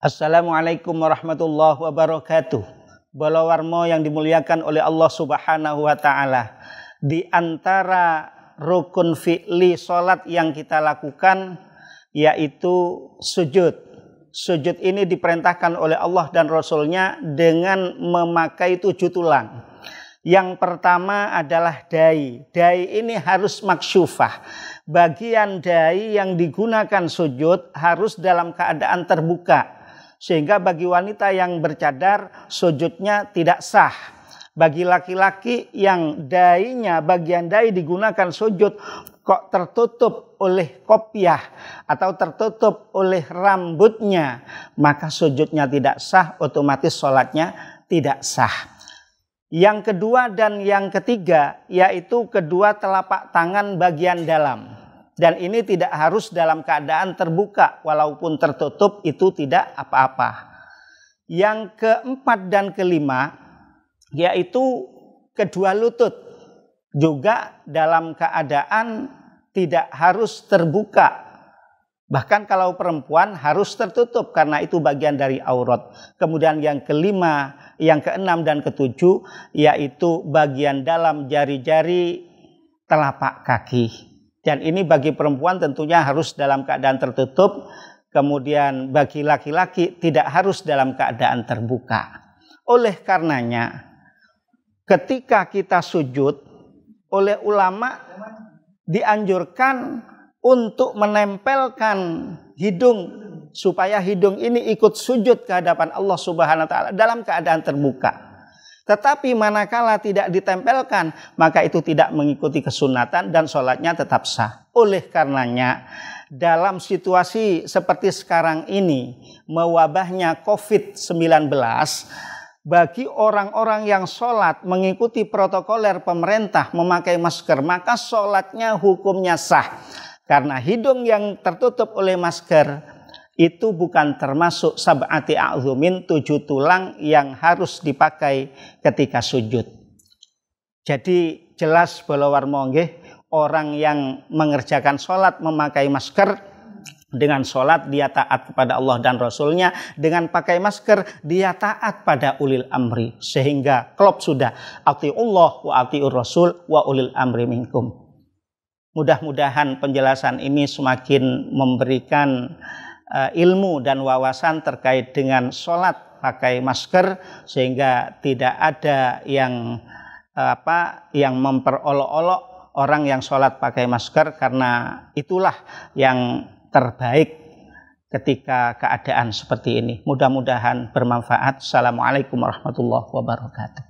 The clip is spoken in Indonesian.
Assalamualaikum warahmatullahi wabarakatuh. Balawarmo yang dimuliakan oleh Allah Subhanahu wa taala. Di antara rukun fi'li salat yang kita lakukan yaitu sujud. Sujud ini diperintahkan oleh Allah dan Rasul-Nya dengan memakai tujuh tulang. Yang pertama adalah dai. Dai ini harus maksufah bagian dai yang digunakan sujud harus dalam keadaan terbuka sehingga bagi wanita yang bercadar sujudnya tidak sah. Bagi laki-laki yang dainya bagian dai digunakan sujud kok tertutup oleh kopiah atau tertutup oleh rambutnya maka sujudnya tidak sah otomatis sholatnya tidak sah. Yang kedua dan yang ketiga yaitu kedua telapak tangan bagian dalam dan ini tidak harus dalam keadaan terbuka walaupun tertutup itu tidak apa-apa. Yang keempat dan kelima yaitu kedua lutut juga dalam keadaan tidak harus terbuka. Bahkan kalau perempuan harus tertutup karena itu bagian dari aurat. Kemudian yang kelima, yang keenam dan ketujuh yaitu bagian dalam jari-jari telapak kaki. Dan ini bagi perempuan tentunya harus dalam keadaan tertutup. Kemudian bagi laki-laki tidak harus dalam keadaan terbuka. Oleh karenanya ketika kita sujud oleh ulama dianjurkan untuk menempelkan hidung supaya hidung ini ikut sujud ke hadapan Allah Subhanahu wa taala dalam keadaan terbuka. Tetapi manakala tidak ditempelkan, maka itu tidak mengikuti kesunatan dan sholatnya tetap sah. Oleh karenanya, dalam situasi seperti sekarang ini, mewabahnya COVID-19, bagi orang-orang yang sholat mengikuti protokoler pemerintah memakai masker, maka sholatnya hukumnya sah. Karena hidung yang tertutup oleh masker itu bukan termasuk sab'ati a'zumin tujuh tulang yang harus dipakai ketika sujud. Jadi jelas bolawar monggeh orang yang mengerjakan sholat memakai masker dengan sholat dia taat kepada Allah dan Rasulnya dengan pakai masker dia taat pada ulil amri sehingga klop sudah Allah wa ati rasul wa ulil amri minkum mudah-mudahan penjelasan ini semakin memberikan Eh, ilmu dan wawasan terkait dengan sholat pakai masker sehingga tidak ada yang eh, apa yang memperolok-olok orang yang sholat pakai masker karena itulah yang terbaik ketika keadaan seperti ini. Mudah-mudahan bermanfaat. Assalamualaikum warahmatullahi wabarakatuh.